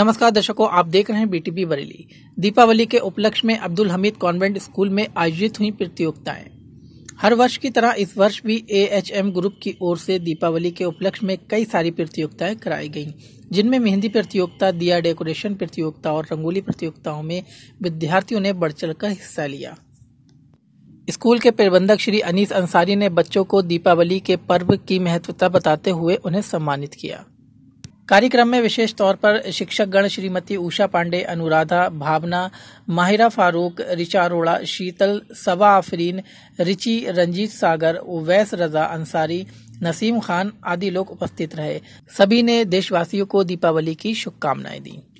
नमस्कार दर्शकों आप देख रहे हैं बीटीपी बरेली दीपावली के उपलक्ष्य में अब्दुल हमीद कॉन्वेंट स्कूल में आयोजित हुई प्रतियोगिताएं हर वर्ष की तरह इस वर्ष भी एएचएम ग्रुप की ओर से दीपावली के उपलक्ष्य में कई सारी प्रतियोगिताएं कराई गईं जिनमें मेहंदी प्रतियोगिता दिया डेकोरेशन प्रतियोगिता और रंगोली प्रतियोगिताओं में विद्यार्थियों ने बढ़ चढ़ कर हिस्सा लिया स्कूल के प्रबंधक श्री अनीस अंसारी ने बच्चों को दीपावली के पर्व की महत्वता बताते हुए उन्हें सम्मानित किया कार्यक्रम में विशेष तौर पर शिक्षकगण श्रीमती उषा पांडे अनुराधा भावना माहिरा फारूक रिचा अरोड़ा शीतल सबा आफरीन रिची रंजीत सागर उवैस रजा अंसारी नसीम खान आदि लोग उपस्थित रहे सभी ने देशवासियों को दीपावली की शुभकामनाएं दी